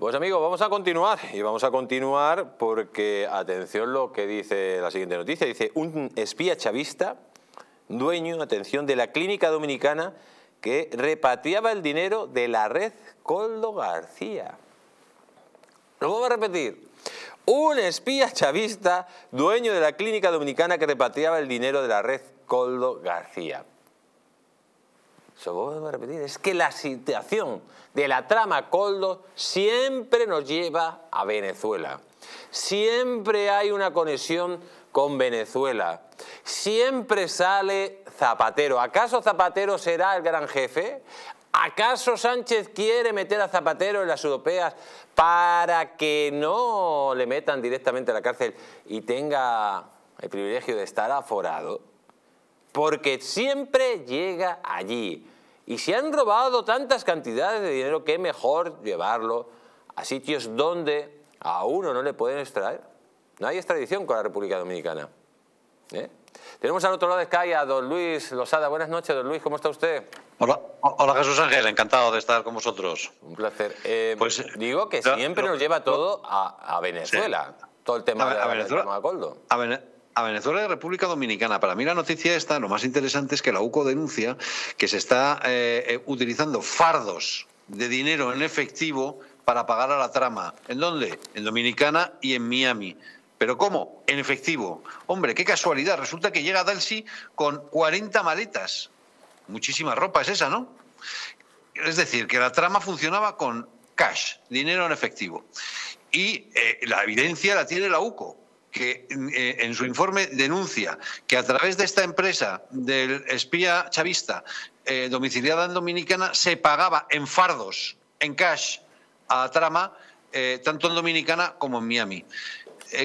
Pues amigos, vamos a continuar y vamos a continuar porque, atención lo que dice la siguiente noticia, dice un espía chavista, dueño, atención, de la clínica dominicana que repatriaba el dinero de la red Coldo García. Lo voy a repetir. Un espía chavista, dueño de la clínica dominicana que repatriaba el dinero de la red Coldo García se a repetir, es que la situación de la trama Coldo siempre nos lleva a Venezuela. Siempre hay una conexión con Venezuela. Siempre sale Zapatero. ¿Acaso Zapatero será el gran jefe? ¿Acaso Sánchez quiere meter a Zapatero en las europeas para que no le metan directamente a la cárcel y tenga el privilegio de estar aforado? porque siempre llega allí. Y si han robado tantas cantidades de dinero, qué mejor llevarlo a sitios donde a uno no le pueden extraer. No hay extradición con la República Dominicana. ¿eh? Tenemos al otro lado de calle a don Luis Losada. Buenas noches, don Luis, ¿cómo está usted? Hola, Jesús Ángel, encantado de estar con vosotros. Un placer. Eh, pues, digo que siempre nos lleva todo a, Venezuela, todo el tema de, a Venezuela, A Venezuela a Venezuela y República Dominicana. Para mí la noticia esta, lo más interesante es que la UCO denuncia que se está eh, eh, utilizando fardos de dinero en efectivo para pagar a la trama. ¿En dónde? En Dominicana y en Miami. ¿Pero cómo? En efectivo. Hombre, qué casualidad. Resulta que llega Dalsi con 40 maletas. Muchísima ropa es esa, ¿no? Es decir, que la trama funcionaba con cash, dinero en efectivo. Y eh, la evidencia la tiene la UCO, que eh, en su informe denuncia que a través de esta empresa del espía chavista eh, domiciliada en Dominicana se pagaba en fardos, en cash, a la trama, eh, tanto en Dominicana como en Miami.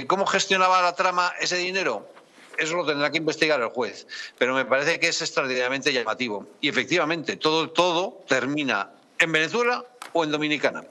¿Cómo gestionaba la trama ese dinero? Eso lo tendrá que investigar el juez, pero me parece que es extraordinariamente llamativo. Y efectivamente, todo, todo termina en Venezuela o en Dominicana.